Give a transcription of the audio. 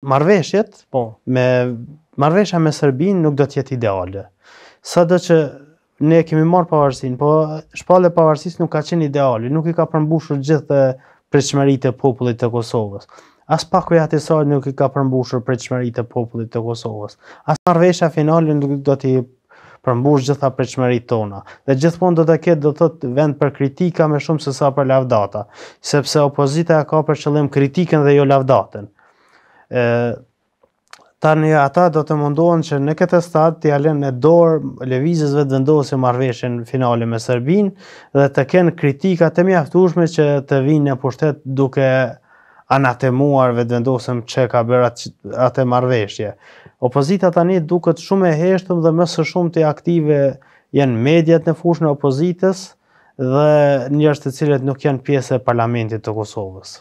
marveshjet, po. me marvesha me Serbin nuk do të jetë ideale. Sa do që ne kemi marrë pavarësin, po shpallë e pavarësis nuk ka qenë ideale, nuk i ka përmbushur gjithë preqmerit e popullit të Kosovës. As pak vejat e sajt nuk i ka përmbushur preqmerit e popullit të Kosovës. As marvesha finalin nuk do t'i përmbush gjitha preqmerit tona. Dhe gjithmonë do të ketë do të të vend për kritika me shumë sësa për lavdata, sepse opozita ka për qëllim kritikën dhe jo lavdaten. E, tani ata do të mundohen që në këtë stad t'i alen në dorë levizësve të vendosë marveshen finale me Serbin dhe të kenë kritika të mjaftushme që të vinë në pushtet duke anatemuar vetë vendosëm që ka bërë atë marveshje. Opozita tani duket shumë e heshtëm dhe më së shumë të aktive janë mediat në fushën e opozitës dhe njerëz të cilët nuk janë pjesë e parlamentit të Kosovës.